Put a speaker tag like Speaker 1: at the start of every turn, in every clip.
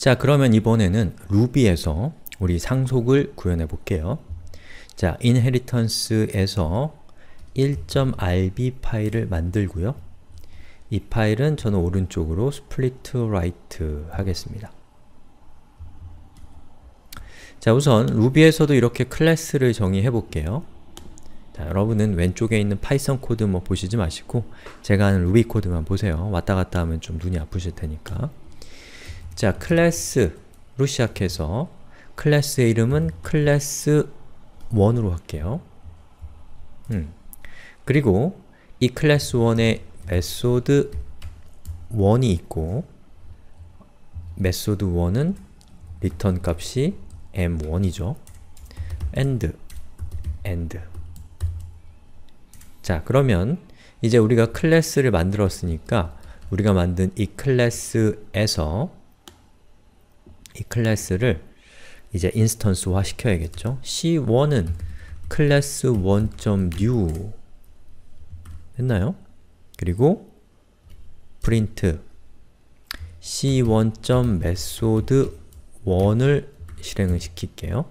Speaker 1: 자 그러면 이번에는 루비에서 우리 상속을 구현해 볼게요. 자, inheritance에서 1.rb 파일을 만들고요. 이 파일은 저는 오른쪽으로 split right 하겠습니다. 자, 우선 루비에서도 이렇게 클래스를 정의해 볼게요. 자, 여러분은 왼쪽에 있는 파이썬 코드 뭐 보시지 마시고 제가 하는 루비 코드만 보세요. 왔다갔다 하면 좀 눈이 아프실 테니까. 자, 클래스로 시작해서 클래스의 이름은 클래스1으로 할게요. 음. 그리고 이 클래스1의 메소드 1이 있고 메소드 1은 리턴 값이 m1이죠. and and 자, 그러면 이제 우리가 클래스를 만들었으니까 우리가 만든 이 클래스에서 이 클래스를 이제 인스턴스화 시켜야겠죠. c1은 클래스 1.new 했나요? 그리고 프린트 c1.method 1을 실행을 시킬게요.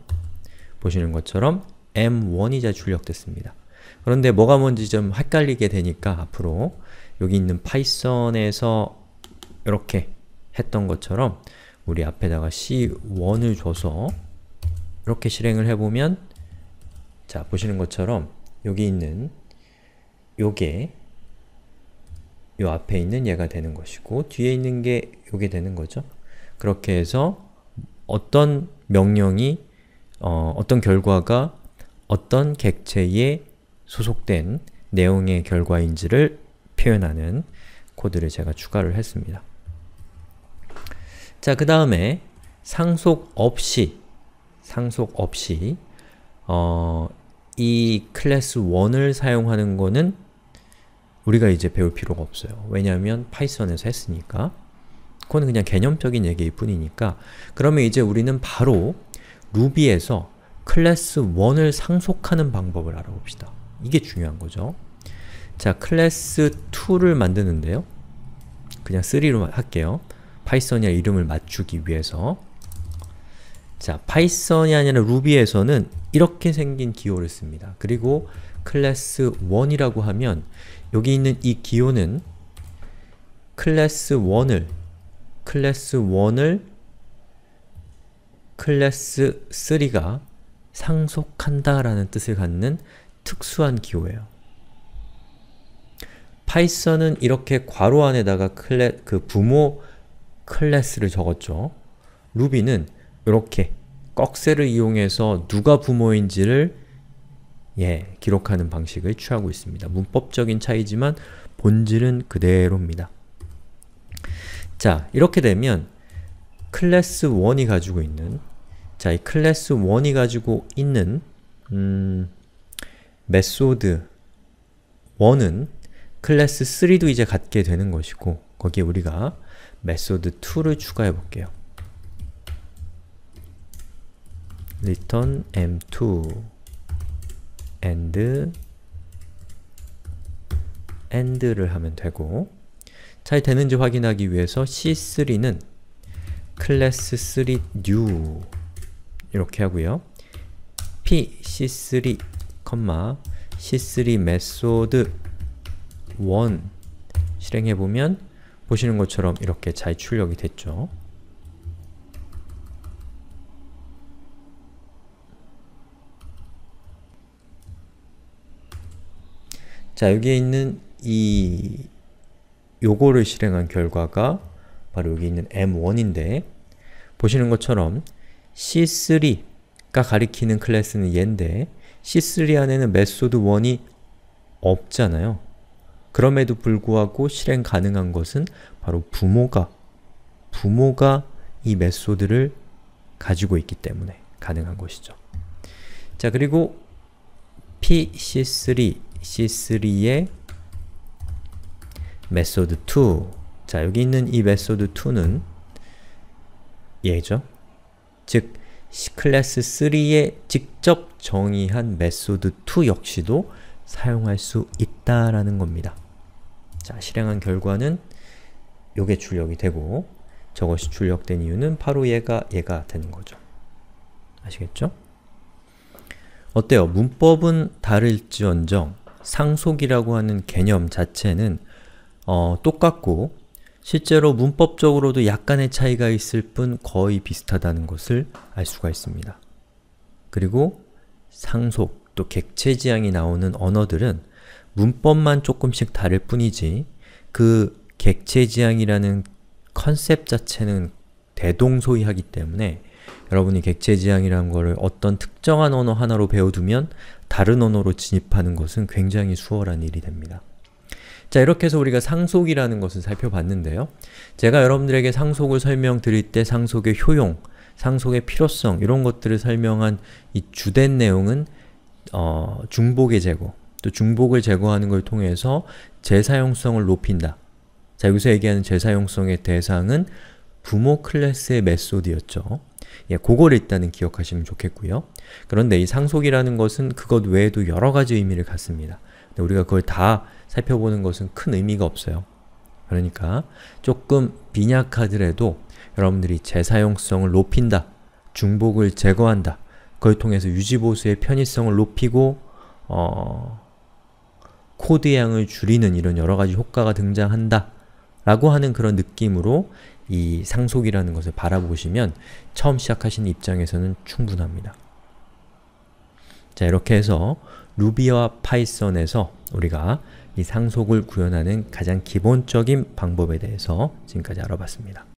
Speaker 1: 보시는 것처럼 m1이자 출력됐습니다. 그런데 뭐가 뭔지 좀 헷갈리게 되니까 앞으로 여기 있는 파이썬에서 이렇게 했던 것처럼 우리 앞에다가 c1을 줘서 이렇게 실행을 해보면 자, 보시는 것처럼 여기 있는 요게 요 앞에 있는 얘가 되는 것이고 뒤에 있는 게 요게 되는 거죠. 그렇게 해서 어떤 명령이 어, 어떤 결과가 어떤 객체에 소속된 내용의 결과인지를 표현하는 코드를 제가 추가를 했습니다. 자, 그 다음에 상속 없이 상속 없이 어, 이 클래스 1을 사용하는 거는 우리가 이제 배울 필요가 없어요. 왜냐하면 파이썬에서 했으니까 그건 그냥 개념적인 얘기일 뿐이니까 그러면 이제 우리는 바로 루비에서 클래스 1을 상속하는 방법을 알아봅시다. 이게 중요한 거죠. 자, 클래스 2를 만드는데요. 그냥 3로 할게요. 파이썬이라 이름을 맞추기 위해서 자, 파이썬이 아니라 루비에서는 이렇게 생긴 기호를 씁니다. 그리고 클래스 1이라고 하면 여기 있는 이 기호는 클래스 1을 클래스 1을 클래스 3가 상속한다 라는 뜻을 갖는 특수한 기호예요. 파이썬은 이렇게 괄호 안에다가 클래, 그 부모 클래스를 적었죠. 루비는 이렇게 꺽쇠를 이용해서 누가 부모인지를 예, 기록하는 방식을 취하고 있습니다. 문법적인 차이지만 본질은 그대로입니다. 자, 이렇게 되면 클래스 1이 가지고 있는 자, 이 클래스 1이 가지고 있는 음, 메소드 1은 클래스 3도 이제 갖게 되는 것이고 거기에 우리가 메소드 2를 추가해 볼게요. return m2 and and를 하면 되고 잘 되는지 확인하기 위해서 c3는 클래스 3 new 이렇게 하고요. p c3, c3 메소드 1 실행해보면 보시는 것처럼 이렇게 잘 출력이 됐죠. 자, 여기에 있는 이 요거를 실행한 결과가 바로 여기 있는 m1인데 보시는 것처럼 c3가 가리키는 클래스는 얘인데 c3 안에는 메소드 1이 없잖아요. 그럼에도 불구하고 실행 가능한 것은 바로 부모가 부모가 이 메소드를 가지고 있기 때문에 가능한 것이죠. 자 그리고 pc3 c3의 메소드 2 자, 여기 있는 이 메소드 2는 얘죠. 즉, 클래스 3에 직접 정의한 메소드 2 역시도 사용할 수 있다라는 겁니다. 자, 실행한 결과는 요게 출력이 되고 저것이 출력된 이유는 바로 얘가 얘가 되는 거죠. 아시겠죠? 어때요? 문법은 다를지언정 상속이라고 하는 개념 자체는 어, 똑같고 실제로 문법적으로도 약간의 차이가 있을 뿐 거의 비슷하다는 것을 알 수가 있습니다. 그리고 상속, 또 객체지향이 나오는 언어들은 문법만 조금씩 다를 뿐이지 그 객체지향이라는 컨셉 자체는 대동소이하기 때문에 여러분이 객체지향이라는 것을 어떤 특정한 언어 하나로 배워두면 다른 언어로 진입하는 것은 굉장히 수월한 일이 됩니다. 자 이렇게 해서 우리가 상속이라는 것을 살펴봤는데요. 제가 여러분들에게 상속을 설명드릴 때 상속의 효용, 상속의 필요성 이런 것들을 설명한 이 주된 내용은 어, 중복의 제거, 또 중복을 제거하는 걸 통해서 재사용성을 높인다. 자, 여기서 얘기하는 재사용성의 대상은 부모 클래스의 메소드였죠. 예, 그걸 일단은 기억하시면 좋겠고요. 그런데 이 상속이라는 것은 그것 외에도 여러 가지 의미를 갖습니다. 우리가 그걸 다 살펴보는 것은 큰 의미가 없어요. 그러니까 조금 빈약하더라도 여러분들이 재사용성을 높인다, 중복을 제거한다, 그걸 통해서 유지보수의 편의성을 높이고 어, 코드 양을 줄이는 이런 여러가지 효과가 등장한다 라고 하는 그런 느낌으로 이 상속이라는 것을 바라보시면 처음 시작하신 입장에서는 충분합니다. 자 이렇게 해서 루비와 파이썬에서 우리가 이 상속을 구현하는 가장 기본적인 방법에 대해서 지금까지 알아봤습니다.